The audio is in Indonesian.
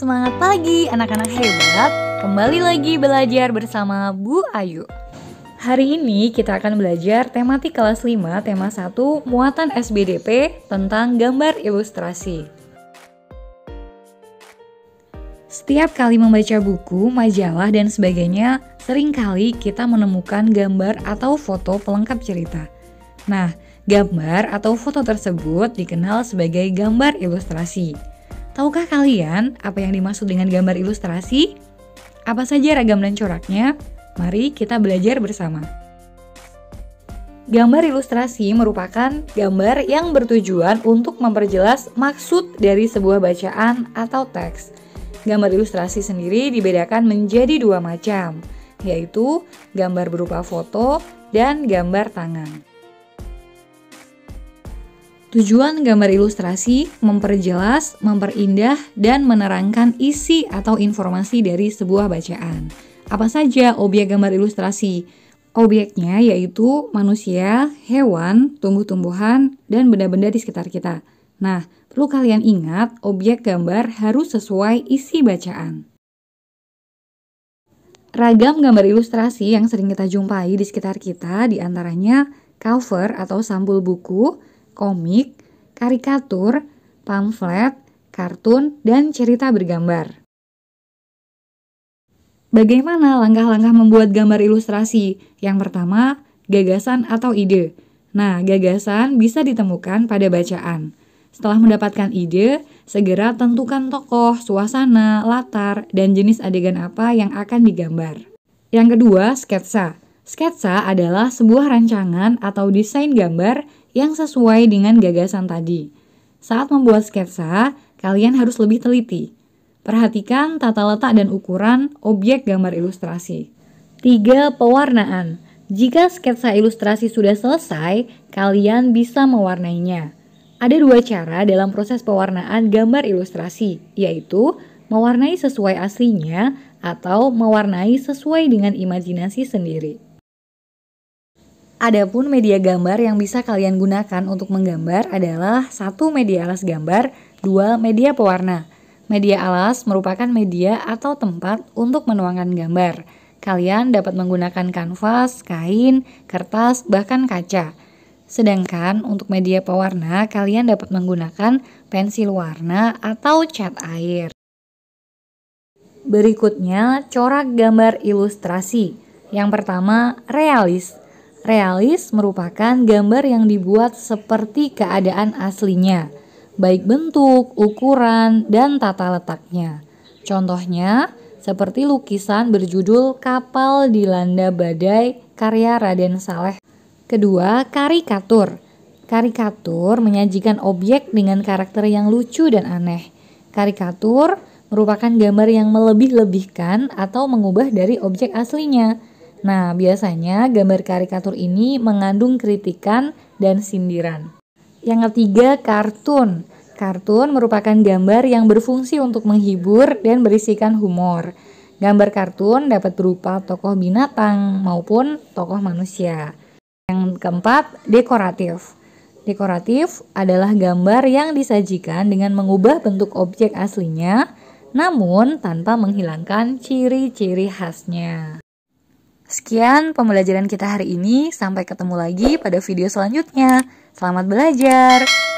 Semangat pagi anak-anak hebat Kembali lagi belajar bersama Bu Ayu Hari ini kita akan belajar tematik kelas 5 tema 1 muatan SBDP tentang gambar ilustrasi Setiap kali membaca buku, majalah, dan sebagainya, seringkali kita menemukan gambar atau foto pelengkap cerita. Nah, gambar atau foto tersebut dikenal sebagai gambar ilustrasi. Tahukah kalian apa yang dimaksud dengan gambar ilustrasi? Apa saja ragam dan coraknya? Mari kita belajar bersama. Gambar ilustrasi merupakan gambar yang bertujuan untuk memperjelas maksud dari sebuah bacaan atau teks. Gambar ilustrasi sendiri dibedakan menjadi dua macam, yaitu gambar berupa foto dan gambar tangan. Tujuan gambar ilustrasi memperjelas, memperindah, dan menerangkan isi atau informasi dari sebuah bacaan. Apa saja obyek gambar ilustrasi? obyeknya yaitu manusia, hewan, tumbuh-tumbuhan, dan benda-benda di sekitar kita. Nah, perlu kalian ingat, obyek gambar harus sesuai isi bacaan. Ragam gambar ilustrasi yang sering kita jumpai di sekitar kita diantaranya cover atau sampul buku, komik, karikatur, pamflet, kartun, dan cerita bergambar. Bagaimana langkah-langkah membuat gambar ilustrasi? Yang pertama, gagasan atau ide. Nah, gagasan bisa ditemukan pada bacaan. Setelah mendapatkan ide, segera tentukan tokoh, suasana, latar, dan jenis adegan apa yang akan digambar. Yang kedua, sketsa. Sketsa adalah sebuah rancangan atau desain gambar yang sesuai dengan gagasan tadi. Saat membuat sketsa, kalian harus lebih teliti. Perhatikan tata letak dan ukuran objek gambar ilustrasi. 3. Pewarnaan Jika sketsa ilustrasi sudah selesai, kalian bisa mewarnainya. Ada dua cara dalam proses pewarnaan gambar ilustrasi, yaitu mewarnai sesuai aslinya atau mewarnai sesuai dengan imajinasi sendiri. Adapun media gambar yang bisa kalian gunakan untuk menggambar adalah satu media alas gambar, dua media pewarna. Media alas merupakan media atau tempat untuk menuangkan gambar. Kalian dapat menggunakan kanvas, kain, kertas, bahkan kaca. Sedangkan untuk media pewarna, kalian dapat menggunakan pensil warna atau cat air. Berikutnya, corak gambar ilustrasi. Yang pertama, realis. Realis merupakan gambar yang dibuat seperti keadaan aslinya, baik bentuk, ukuran, dan tata letaknya. Contohnya, seperti lukisan berjudul Kapal Dilanda Badai karya Raden Saleh. Kedua, karikatur. Karikatur menyajikan objek dengan karakter yang lucu dan aneh. Karikatur merupakan gambar yang melebih-lebihkan atau mengubah dari objek aslinya. Nah, biasanya gambar karikatur ini mengandung kritikan dan sindiran. Yang ketiga, kartun. Kartun merupakan gambar yang berfungsi untuk menghibur dan berisikan humor. Gambar kartun dapat berupa tokoh binatang maupun tokoh manusia. Yang keempat, dekoratif. Dekoratif adalah gambar yang disajikan dengan mengubah bentuk objek aslinya, namun tanpa menghilangkan ciri-ciri khasnya. Sekian pembelajaran kita hari ini, sampai ketemu lagi pada video selanjutnya. Selamat belajar!